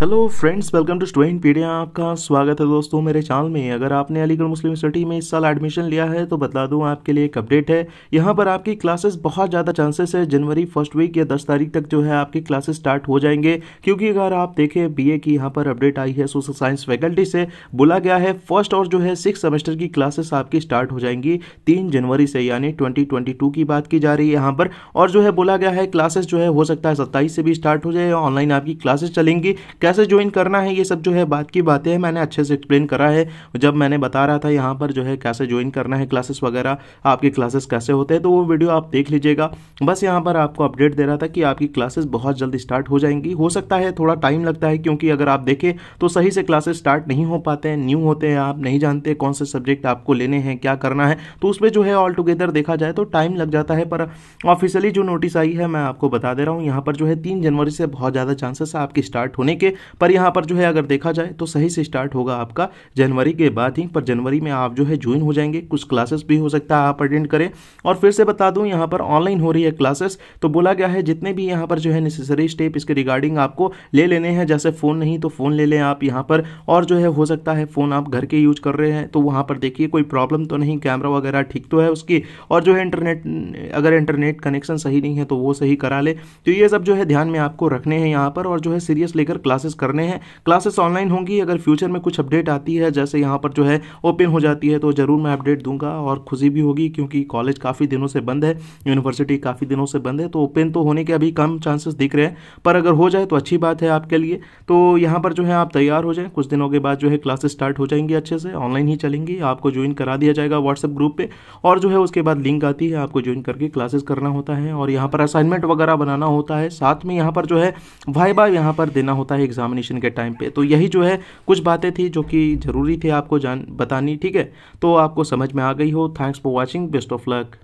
hello friends welcome to Studentpedia आपका स्वागत है दोस्तों मेरे चैनल में अगर आपने अलीगढ़ मुस्लिम यूनिवर्सिटी में इस साल एडमिशन लिया है तो बता दूं आपके लिए एक अपडेट है यहां पर आपकी क्लासेस बहुत ज़्यादा चांसेस है जनवरी फर्स्ट वीक या दस तारीख तक जो है आपकी क्लासेस स्टार्ट हो जाएंगे क्योंकि अगर आप देखें बी की यहाँ पर अपडेट आई है सोशल साइंस फैकल्टी से बोला गया है फर्स्ट और जो है सिक्स सेमेस्टर की क्लासेस आपकी स्टार्ट हो जाएंगी तीन जनवरी से यानी ट्वेंटी की बात की जा रही है यहाँ पर और जो है बोला गया है क्लासेस जो है हो सकता है सत्ताईस से भी स्टार्ट हो जाए ऑनलाइन आपकी क्लासेस चलेंगी कैसे ज्वाइन करना है ये सब जो है बात की बातें हैं मैंने अच्छे से एक्सप्लेन करा है जब मैंने बता रहा था यहाँ पर जो है कैसे ज्वाइन करना है क्लासेस वगैरह आपके क्लासेस कैसे होते हैं तो वो वीडियो आप देख लीजिएगा बस यहाँ पर आपको अपडेट दे रहा था कि आपकी क्लासेस बहुत जल्द स्टार्ट हो जाएंगी हो सकता है थोड़ा टाइम लगता है क्योंकि अगर आप देखें तो सही से क्लासेस स्टार्ट नहीं हो पाते हैं न्यू होते हैं आप नहीं जानते कौन से सब्जेक्ट आपको लेने हैं क्या करना है तो उस पर जो है ऑल टुगेदर देखा जाए तो टाइम लग जाता है पर ऑफिशियली जो नोटिस आई है मैं आपको बता दे रहा हूँ यहाँ पर जो है तीन जनवरी से बहुत ज़्यादा चांसेस है आपकी स्टार्ट होने के पर यहाँ पर जो है अगर देखा जाए तो सही से स्टार्ट होगा आपका जनवरी के बाद ही पर जनवरी में आप जो है ज्वाइन हो जाएंगे कुछ क्लासेस भी हो सकता है आप अटेंड करें और फिर से बता दूँ यहाँ पर ऑनलाइन हो रही है क्लासेस तो बोला गया है जितने भी यहाँ पर जो है नेसेसरी स्टेप इसके रिगार्डिंग आपको ले लेने हैं जैसे फ़ोन नहीं तो फ़ोन ले लें आप यहाँ पर और जो है हो सकता है फ़ोन आप घर के यूज कर रहे हैं तो वहाँ पर देखिए कोई प्रॉब्लम तो नहीं कैमरा वगैरह ठीक तो है उसकी और जो है इंटरनेट अगर इंटरनेट कनेक्शन सही नहीं है तो वो सही करा ले तो ये सब जो है ध्यान में आपको रखने हैं यहाँ पर और जो है सीरियस लेकर क्लासेस क्लासेस करने हैं क्लासेस ऑनलाइन होंगी अगर फ्यूचर में कुछ अपडेट आती है जैसे यहाँ पर जो है ओपन हो जाती है तो ज़रूर मैं अपडेट दूंगा और खुशी भी होगी क्योंकि कॉलेज काफ़ी दिनों से बंद है यूनिवर्सिटी काफ़ी दिनों से बंद है तो ओपन तो होने के अभी कम चांसेस दिख रहे हैं पर अगर हो जाए तो अच्छी बात है आपके लिए तो यहाँ पर जो है आप तैयार हो जाएँ कुछ दिनों के बाद जो है क्लासेस स्टार्ट हो जाएंगी अच्छे से ऑनलाइन ही चलेंगी आपको ज्वाइन करा दिया जाएगा व्हाट्सअप ग्रुप पर और जो है उसके बाद लिंक आती है आपको ज्वाइन करके क्लासेस करना होता है और यहाँ पर असाइनमेंट वगैरह बनाना होता है साथ में यहाँ पर जो है वाइबा यहाँ पर देना होता है एग्जाम एग्जामिनेशन के टाइम पे तो यही जो है कुछ बातें थी जो कि ज़रूरी थी आपको जान बतानी ठीक है तो आपको समझ में आ गई हो thanks for watching best of luck